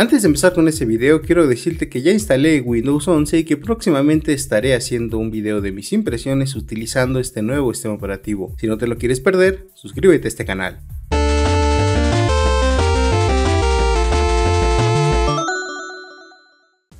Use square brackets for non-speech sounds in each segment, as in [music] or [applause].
Antes de empezar con este video quiero decirte que ya instalé Windows 11 y que próximamente estaré haciendo un video de mis impresiones utilizando este nuevo sistema operativo. Si no te lo quieres perder, suscríbete a este canal.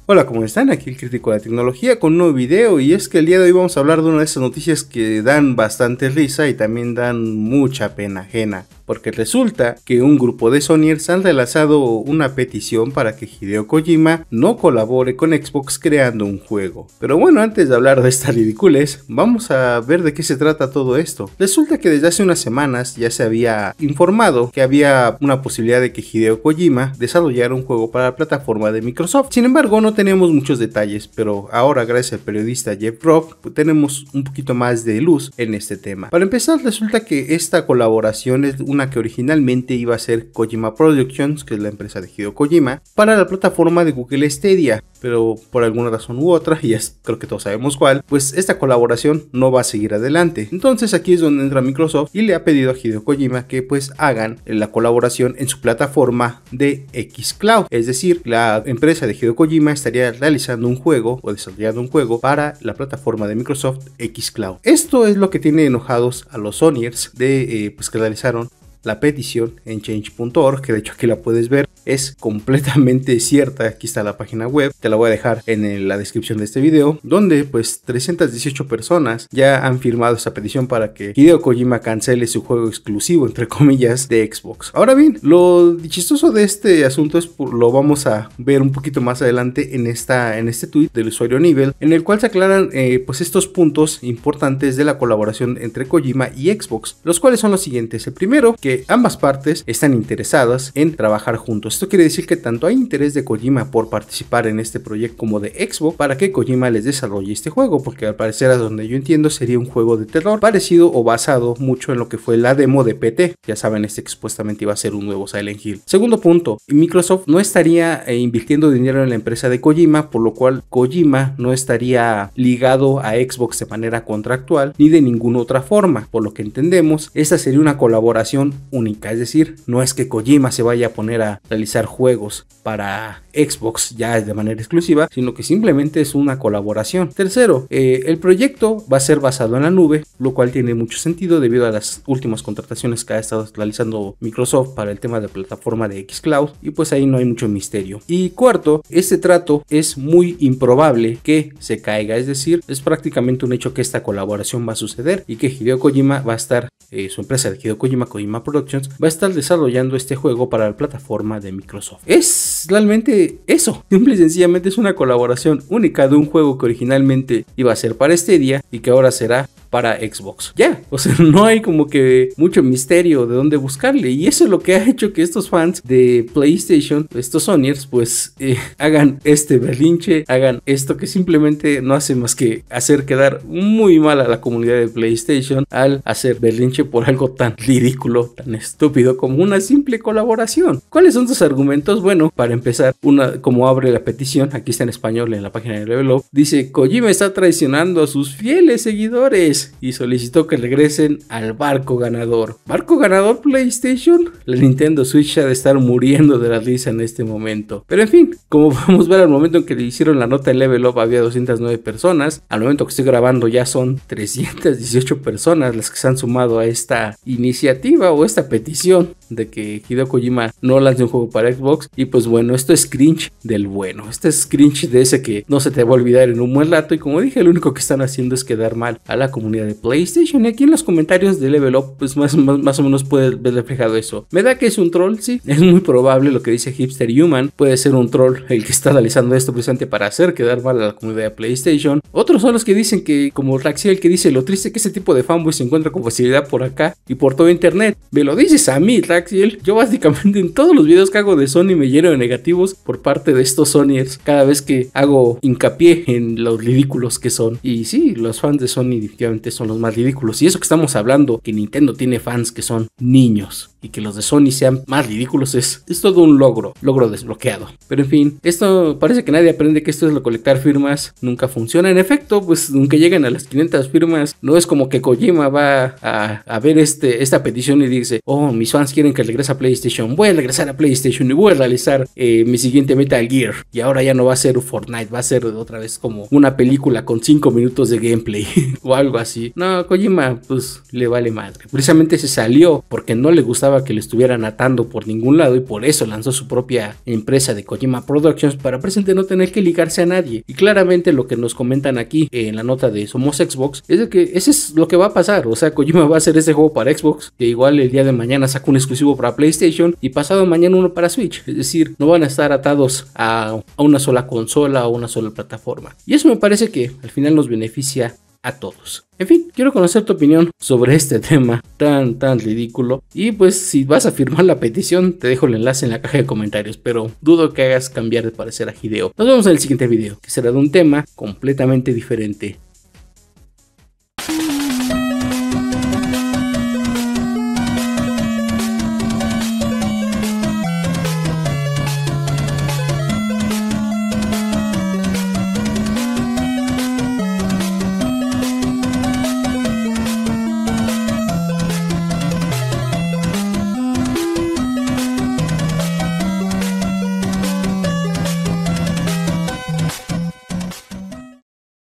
Hola, ¿cómo están? Aquí el crítico de la tecnología con un nuevo video y es que el día de hoy vamos a hablar de una de esas noticias que dan bastante risa y también dan mucha pena ajena porque resulta que un grupo de Sonyers han relazado una petición para que Hideo Kojima no colabore con Xbox creando un juego. Pero bueno, antes de hablar de esta ridiculez, vamos a ver de qué se trata todo esto. Resulta que desde hace unas semanas ya se había informado que había una posibilidad de que Hideo Kojima desarrollara un juego para la plataforma de Microsoft. Sin embargo, no tenemos muchos detalles, pero ahora gracias al periodista Jeff Rock pues tenemos un poquito más de luz en este tema. Para empezar, resulta que esta colaboración es una que originalmente iba a ser Kojima Productions, que es la empresa de Hideo Kojima, para la plataforma de Google Stadia, pero por alguna razón u otra, y creo que todos sabemos cuál, pues esta colaboración no va a seguir adelante. Entonces aquí es donde entra Microsoft y le ha pedido a Hideo Kojima que pues hagan la colaboración en su plataforma de Xcloud, es decir, la empresa de Hideo Kojima estaría realizando un juego o desarrollando un juego para la plataforma de Microsoft Xcloud. Esto es lo que tiene enojados a los Sonyers de eh, pues que realizaron la petición en change.org, que de hecho aquí la puedes ver es completamente [laughs] cierta. Aquí está la página web, te la voy a dejar en la descripción de este video, donde pues 318 personas ya han firmado esta petición para que Hideo Kojima cancele su juego exclusivo, entre [laughs] comillas, de Xbox. Ahora bien, lo chistoso de este asunto es lo vamos a ver un poquito más adelante en, esta, en este tweet del usuario Nivel, en el cual se aclaran eh, pues estos puntos importantes de la colaboración entre Kojima y Xbox, los cuales son los siguientes. El primero, que ambas partes están interesadas en trabajar juntos esto quiere decir que tanto hay interés de Kojima por participar en este proyecto como de Xbox para que Kojima les desarrolle este juego, porque al parecer a donde yo entiendo sería un juego de terror parecido o basado mucho en lo que fue la demo de PT, ya saben este que supuestamente iba a ser un nuevo Silent Hill. Segundo punto, Microsoft no estaría eh, invirtiendo dinero en la empresa de Kojima, por lo cual Kojima no estaría ligado a Xbox de manera contractual ni de ninguna otra forma, por lo que entendemos, esta sería una colaboración única, es decir, no es que Kojima se vaya a poner a juegos para Xbox ya es de manera exclusiva, sino que simplemente es una colaboración. Tercero, eh, el proyecto va a ser basado en la nube, lo cual tiene mucho sentido debido a las últimas contrataciones que ha estado realizando Microsoft para el tema de plataforma de Xcloud y pues ahí no hay mucho misterio. Y cuarto, este trato es muy improbable que se caiga, es decir, es prácticamente un hecho que esta colaboración va a suceder y que Hideo Kojima va a estar, eh, su empresa de Hideo Kojima, Kojima Productions, va a estar desarrollando este juego para la plataforma de Microsoft. Es realmente eso. Simple y sencillamente es una colaboración única de un juego que originalmente iba a ser para este día y que ahora será para Xbox. Ya, o sea, [laughs] no hay como que mucho misterio de dónde buscarle. Y eso es lo que ha hecho que estos fans de PlayStation, estos Sonyers, pues eh, hagan este berlinche, hagan esto que simplemente no hace más que hacer quedar muy mal a la comunidad de PlayStation al hacer berlinche por algo tan ridículo, tan estúpido como una simple colaboración. ¿Cuáles son tus argumentos? Bueno, para empezar, una, como abre la petición, aquí está en español en la página de Level Up, dice Kojima está traicionando a sus fieles seguidores y solicitó que regresen al barco ganador. ¿Barco ganador PlayStation? La Nintendo Switch ha de estar muriendo de la risa en este momento. Pero en fin, como [laughs] podemos ver al momento en que le hicieron la nota en Level Up había 209 personas, al momento que estoy grabando ya son 318 [laughs] personas las que se han sumado a esta iniciativa o esta petición de que Hideo Kojima no lance un juego para Xbox. Y pues bueno, esto es cringe del bueno. Este es cringe de ese que no se te va a olvidar en un buen rato. Y como dije, lo único que están haciendo es quedar mal a la comunidad de PlayStation. Y aquí en los comentarios de Level Up, pues más, o menos puede ver reflejado eso. Me da que es un troll, sí. [laughs] Es muy probable lo que dice Hipster Human. Puede ser un troll el que está analizando esto precisamente para hacer quedar mal a la comunidad de PlayStation. Otros son los que dicen que, como el que dice lo triste que ese tipo de fanboy se encuentra con facilidad por acá y por todo internet. Me lo dices a mí, Raxiel yo básicamente en todos los videos que hago de Sony me lleno de negativos por parte de estos Sonyers cada vez que hago hincapié en los ridículos que son. Y sí, los fans de Sony definitivamente son los más ridículos. Y eso que estamos hablando, que Nintendo tiene fans que son niños y que los de Sony sean más ridículos es, todo un logro, logro desbloqueado. Pero en fin, esto parece que nadie aprende que esto es lo firmas, nunca funciona. En efecto, pues aunque lleguen a las 500 firmas, no es como que Kojima va a, ver este, esta petición y dice, oh, mis fans quieren que regrese a PlayStation, voy a regresar a PlayStation y voy a realizar eh, mi siguiente Metal Gear. Y ahora ya no va a ser Fortnite, va a ser otra vez como una película con 5 minutos de gameplay [laughs] o algo así. No, Kojima, pues le vale madre. Precisamente se salió porque no le gustaba que le estuvieran atando por ningún lado y por eso lanzó su propia empresa de Kojima Productions para presente no tener que ligarse a nadie. Y claramente lo que nos comentan aquí en la nota de Somos Xbox es de que ese es lo que va a pasar. O sea, Kojima va a hacer ese juego para Xbox, que igual el día de mañana saca un exclusivo para PlayStation y pasado mañana uno para Switch. Es decir, no van a estar atados a, a una sola consola o una sola plataforma. Y eso me parece que al final nos beneficia a todos. En fin, quiero conocer tu opinión sobre este tema tan, tan ridículo. Y pues si vas a firmar la petición, te dejo el enlace en la caja de comentarios, pero dudo que hagas cambiar de parecer a Gideo. Nos vemos en el siguiente video, que será de un tema completamente diferente.